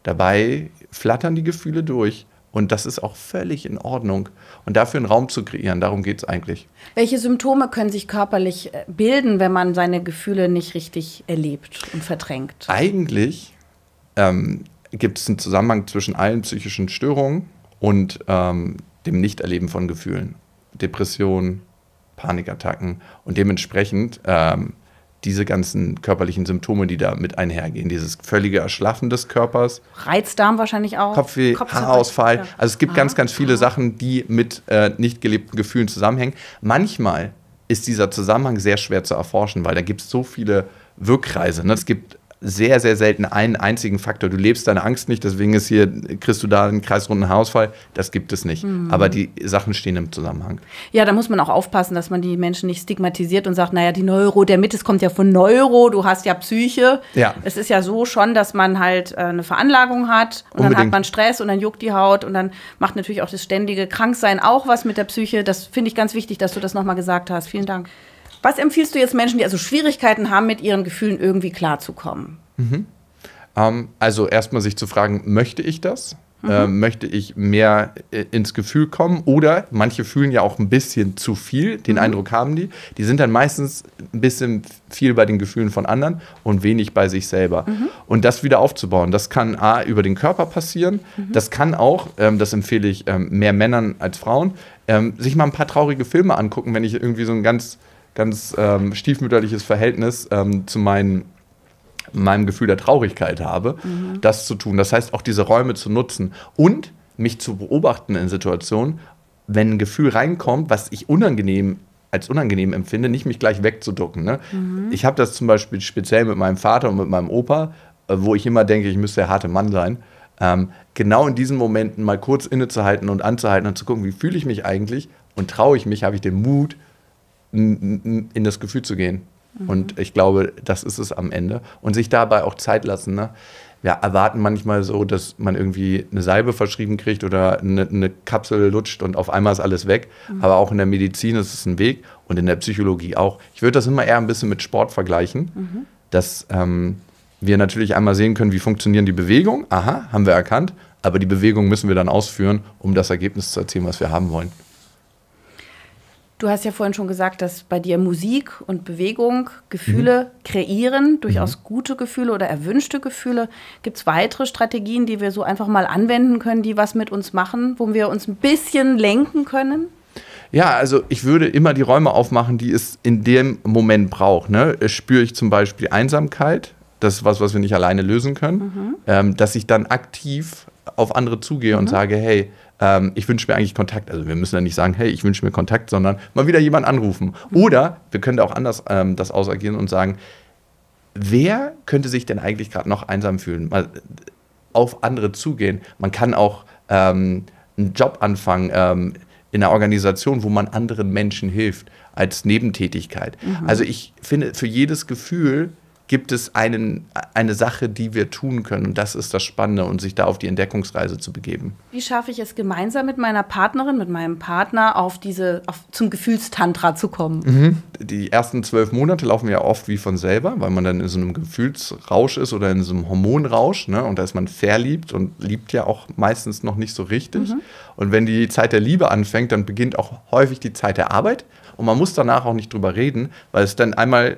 Dabei flattern die Gefühle durch und das ist auch völlig in Ordnung. Und dafür einen Raum zu kreieren, darum geht es eigentlich.
Welche Symptome können sich körperlich äh, bilden, wenn man seine Gefühle nicht richtig erlebt und verdrängt?
Eigentlich ähm, gibt es einen Zusammenhang zwischen allen psychischen Störungen und ähm, dem Nichterleben von Gefühlen, Depressionen, Panikattacken und dementsprechend ähm, diese ganzen körperlichen Symptome, die da mit einhergehen. Dieses völlige Erschlaffen des Körpers.
Reizdarm wahrscheinlich auch. Kopfweh, Kopfweh Haarausfall. Ja. Also es gibt Aha. ganz, ganz
viele Aha. Sachen, die mit äh, nicht gelebten Gefühlen zusammenhängen. Manchmal ist dieser Zusammenhang sehr schwer zu erforschen, weil da gibt es so viele Wirkreise. Ne? Es gibt sehr, sehr selten einen einzigen Faktor. Du lebst deine Angst nicht, deswegen ist hier, kriegst du da einen kreisrunden Haarausfall. Das gibt es nicht. Mhm. Aber die Sachen stehen im Zusammenhang.
Ja, da muss man auch aufpassen, dass man die Menschen nicht stigmatisiert und sagt, naja, die Neuro, der Neurodermitis kommt ja von Neuro, du hast ja Psyche. Ja. Es ist ja so schon, dass man halt äh, eine Veranlagung hat und Unbedingt. dann hat man Stress und dann juckt die Haut und dann macht natürlich auch das ständige Kranksein auch was mit der Psyche. Das finde ich ganz wichtig, dass du das nochmal gesagt hast. Vielen Dank. Was empfiehlst du jetzt Menschen, die also Schwierigkeiten haben, mit ihren Gefühlen irgendwie klarzukommen?
Mhm. Ähm, also erstmal sich zu fragen, möchte ich das? Mhm. Äh, möchte ich mehr äh, ins Gefühl kommen? Oder manche fühlen ja auch ein bisschen zu viel, den mhm. Eindruck haben die. Die sind dann meistens ein bisschen viel bei den Gefühlen von anderen und wenig bei sich selber. Mhm. Und das wieder aufzubauen, das kann A, über den Körper passieren, mhm. das kann auch, ähm, das empfehle ich ähm, mehr Männern als Frauen, ähm, sich mal ein paar traurige Filme angucken, wenn ich irgendwie so ein ganz ganz ähm, stiefmütterliches Verhältnis ähm, zu meinen meinem Gefühl der Traurigkeit habe, mhm. das zu tun. Das heißt, auch diese Räume zu nutzen und mich zu beobachten in Situationen, wenn ein Gefühl reinkommt, was ich unangenehm als unangenehm empfinde, nicht mich gleich wegzuducken. Ne? Mhm. Ich habe das zum Beispiel speziell mit meinem Vater und mit meinem Opa, äh, wo ich immer denke, ich müsste der harte Mann sein. Ähm, genau in diesen Momenten mal kurz innezuhalten und anzuhalten und zu gucken, wie fühle ich mich eigentlich und traue ich mich, habe ich den Mut, in das Gefühl zu gehen. Mhm. Und ich glaube, das ist es am Ende. Und sich dabei auch Zeit lassen. Ne? Wir erwarten manchmal so, dass man irgendwie eine Salbe verschrieben kriegt oder eine, eine Kapsel lutscht und auf einmal ist alles weg. Mhm. Aber auch in der Medizin ist es ein Weg und in der Psychologie auch. Ich würde das immer eher ein bisschen mit Sport vergleichen, mhm. dass ähm, wir natürlich einmal sehen können, wie funktionieren die Bewegungen. Aha, haben wir erkannt. Aber die Bewegung müssen wir dann ausführen, um das Ergebnis zu erzielen, was wir haben wollen.
Du hast ja vorhin schon gesagt, dass bei dir Musik und Bewegung Gefühle mhm. kreieren, durchaus mhm. gute Gefühle oder erwünschte Gefühle. Gibt es weitere Strategien, die wir so einfach mal anwenden können, die was mit uns machen, wo wir uns ein bisschen lenken können?
Ja, also ich würde immer die Räume aufmachen, die es in dem Moment braucht. Ne? Äh, spüre ich zum Beispiel Einsamkeit, das ist was, was wir nicht alleine lösen können, mhm. ähm, dass ich dann aktiv auf andere zugehe und mhm. sage, hey, ähm, ich wünsche mir eigentlich Kontakt. Also wir müssen ja nicht sagen, hey, ich wünsche mir Kontakt, sondern mal wieder jemanden anrufen. Mhm. Oder wir können auch anders ähm, das ausagieren und sagen, wer könnte sich denn eigentlich gerade noch einsam fühlen? Mal äh, auf andere zugehen. Man kann auch ähm, einen Job anfangen ähm, in einer Organisation, wo man anderen Menschen hilft als Nebentätigkeit. Mhm. Also ich finde, für jedes Gefühl gibt es einen, eine Sache, die wir tun können. Und das ist das Spannende und sich da auf die Entdeckungsreise zu begeben.
Wie schaffe ich es gemeinsam mit meiner Partnerin, mit meinem Partner auf diese, auf, zum Gefühlstantra zu kommen? Mhm.
Die ersten zwölf Monate laufen ja oft wie von selber, weil man dann in so einem Gefühlsrausch ist oder in so einem Hormonrausch. Ne? Und da ist man verliebt und liebt ja auch meistens noch nicht so richtig. Mhm. Und wenn die Zeit der Liebe anfängt, dann beginnt auch häufig die Zeit der Arbeit. Und man muss danach auch nicht drüber reden, weil es dann einmal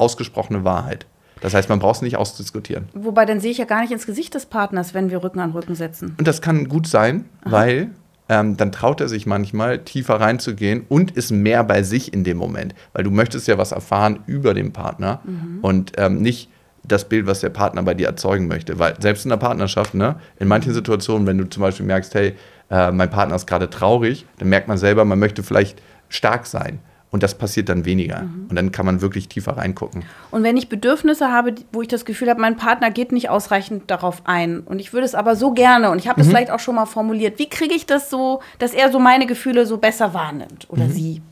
ausgesprochene Wahrheit. Das heißt, man braucht es nicht auszudiskutieren.
Wobei, dann sehe ich ja gar nicht ins Gesicht des Partners, wenn wir Rücken an Rücken setzen.
Und das kann gut sein, Aha. weil ähm, dann traut er sich manchmal, tiefer reinzugehen und ist mehr bei sich in dem Moment. Weil du möchtest ja was erfahren über den Partner mhm. und ähm, nicht das Bild, was der Partner bei dir erzeugen möchte. Weil selbst in der Partnerschaft, ne, in manchen Situationen, wenn du zum Beispiel merkst, hey, äh, mein Partner ist gerade traurig, dann merkt man selber, man möchte vielleicht stark sein. Und das passiert dann weniger. Mhm. Und dann kann man wirklich tiefer reingucken.
Und wenn ich Bedürfnisse habe, wo ich das Gefühl habe, mein Partner geht nicht ausreichend darauf ein und ich würde es aber so gerne und ich habe es mhm. vielleicht auch schon mal formuliert, wie kriege ich das so, dass er so meine Gefühle so besser wahrnimmt oder mhm. sie?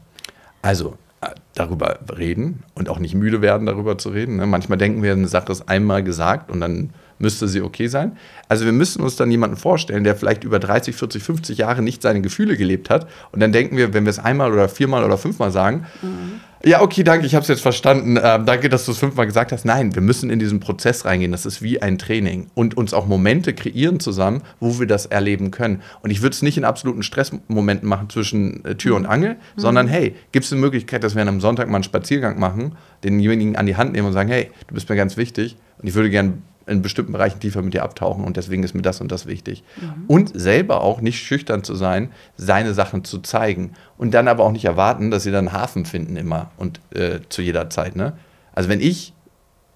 Also äh, darüber reden und auch nicht müde werden, darüber zu reden. Ne? Manchmal denken wir, eine Sache ist einmal gesagt und dann müsste sie okay sein. Also wir müssen uns dann jemanden vorstellen, der vielleicht über 30, 40, 50 Jahre nicht seine Gefühle gelebt hat. Und dann denken wir, wenn wir es einmal oder viermal oder fünfmal sagen, mhm. ja, okay, danke, ich habe es jetzt verstanden. Äh, danke, dass du es fünfmal gesagt hast. Nein, wir müssen in diesen Prozess reingehen. Das ist wie ein Training. Und uns auch Momente kreieren zusammen, wo wir das erleben können. Und ich würde es nicht in absoluten Stressmomenten machen zwischen äh, Tür und mhm. Angel, mhm. sondern hey, gibt es eine Möglichkeit, dass wir an einem Sonntag mal einen Spaziergang machen, denjenigen an die Hand nehmen und sagen, hey, du bist mir ganz wichtig und ich würde gern in bestimmten Bereichen tiefer mit dir abtauchen und deswegen ist mir das und das wichtig. Mhm. Und selber auch nicht schüchtern zu sein, seine Sachen zu zeigen und dann aber auch nicht erwarten, dass sie dann einen Hafen finden immer und äh, zu jeder Zeit. Ne? Also wenn ich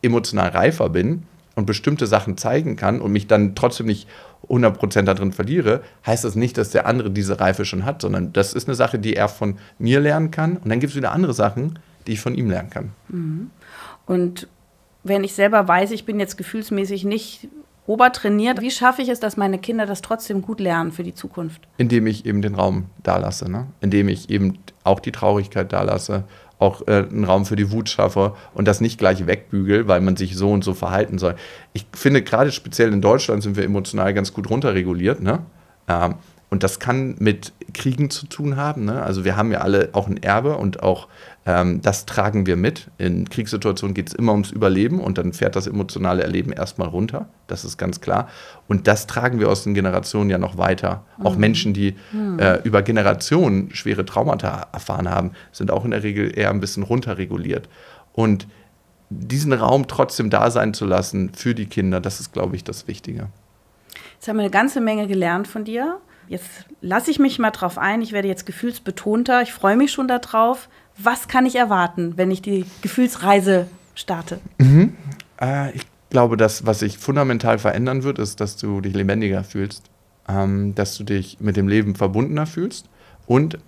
emotional reifer bin und bestimmte Sachen zeigen kann und mich dann trotzdem nicht 100% darin verliere, heißt das nicht, dass der andere diese Reife schon hat, sondern das ist eine Sache, die er von mir lernen kann und dann gibt es wieder andere Sachen, die ich von ihm lernen kann.
Mhm. Und wenn ich selber weiß, ich bin jetzt gefühlsmäßig nicht obertrainiert, wie schaffe ich es, dass meine Kinder das trotzdem gut lernen für die Zukunft?
Indem ich eben den Raum da lasse, ne? indem ich eben auch die Traurigkeit da lasse, auch äh, einen Raum für die Wut schaffe und das nicht gleich wegbügel, weil man sich so und so verhalten soll. Ich finde, gerade speziell in Deutschland sind wir emotional ganz gut runterreguliert. Ne? Ähm, und das kann mit Kriegen zu tun haben. Ne? Also wir haben ja alle auch ein Erbe und auch ähm, das tragen wir mit. In Kriegssituationen geht es immer ums Überleben und dann fährt das emotionale Erleben erstmal runter. Das ist ganz klar. Und das tragen wir aus den Generationen ja noch weiter. Mhm. Auch Menschen, die mhm. äh, über Generationen schwere Traumata erfahren haben, sind auch in der Regel eher ein bisschen runterreguliert. Und diesen Raum trotzdem da sein zu lassen für die Kinder, das ist, glaube ich, das Wichtige.
Jetzt haben wir eine ganze Menge gelernt von dir. Jetzt lasse ich mich mal drauf ein. Ich werde jetzt gefühlsbetonter. Ich freue mich schon darauf was kann ich erwarten, wenn ich die Gefühlsreise starte? Mhm.
Äh, ich glaube, das, was sich fundamental verändern wird, ist, dass du dich lebendiger fühlst, ähm, dass du dich mit dem Leben verbundener fühlst und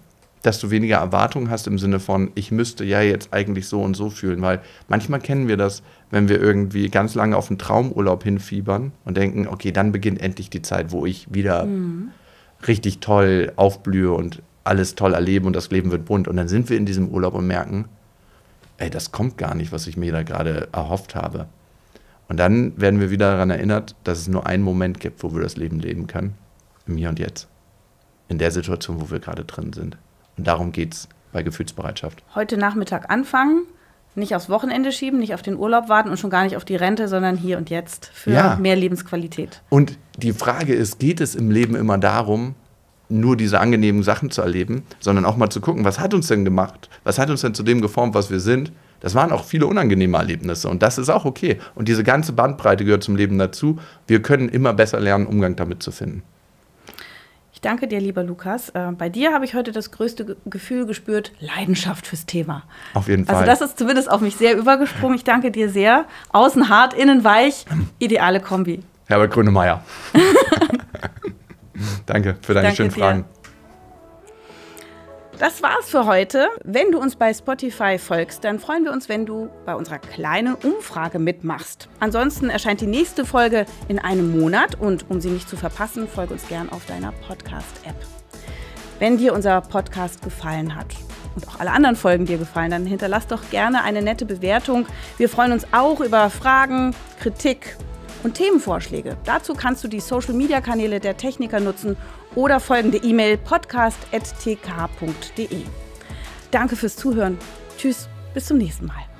dass du weniger Erwartungen hast im Sinne von, ich müsste ja jetzt eigentlich so und so fühlen, weil manchmal kennen wir das, wenn wir irgendwie ganz lange auf einen Traumurlaub hinfiebern und denken, okay, dann beginnt endlich die Zeit, wo ich wieder mhm. richtig toll aufblühe und alles toll erleben und das Leben wird bunt. Und dann sind wir in diesem Urlaub und merken, ey, das kommt gar nicht, was ich mir da gerade erhofft habe. Und dann werden wir wieder daran erinnert, dass es nur einen Moment gibt, wo wir das Leben leben können, im Hier und Jetzt, in der Situation, wo wir gerade drin sind. Und darum geht es bei Gefühlsbereitschaft.
Heute Nachmittag anfangen, nicht aufs Wochenende schieben, nicht auf den Urlaub warten und schon gar nicht auf die Rente, sondern hier und jetzt für ja. mehr Lebensqualität.
Und die Frage ist, geht es im Leben immer darum, nur diese angenehmen Sachen zu erleben, sondern auch mal zu gucken, was hat uns denn gemacht? Was hat uns denn zu dem geformt, was wir sind? Das waren auch viele unangenehme Erlebnisse und das ist auch okay. Und diese ganze Bandbreite gehört zum Leben dazu. Wir können immer besser lernen, Umgang damit zu finden.
Ich danke dir, lieber Lukas. Äh, bei dir habe ich heute das größte Gefühl gespürt, Leidenschaft fürs Thema. Auf jeden also Fall. Also das ist zumindest auf mich sehr übergesprungen. Ich danke dir sehr. Außen hart, innen weich, ideale Kombi.
Herbert Grönemeyer. [LAUGHS] Danke für deine Danke schönen dir. Fragen.
Das war's für heute. Wenn du uns bei Spotify folgst, dann freuen wir uns, wenn du bei unserer kleinen Umfrage mitmachst. Ansonsten erscheint die nächste Folge in einem Monat und um sie nicht zu verpassen, folge uns gern auf deiner Podcast-App. Wenn dir unser Podcast gefallen hat und auch alle anderen Folgen dir gefallen, dann hinterlass doch gerne eine nette Bewertung. Wir freuen uns auch über Fragen, Kritik und Themenvorschläge. Dazu kannst du die Social-Media-Kanäle der Techniker nutzen oder folgende E-Mail podcast.tk.de. Danke fürs Zuhören. Tschüss, bis zum nächsten Mal.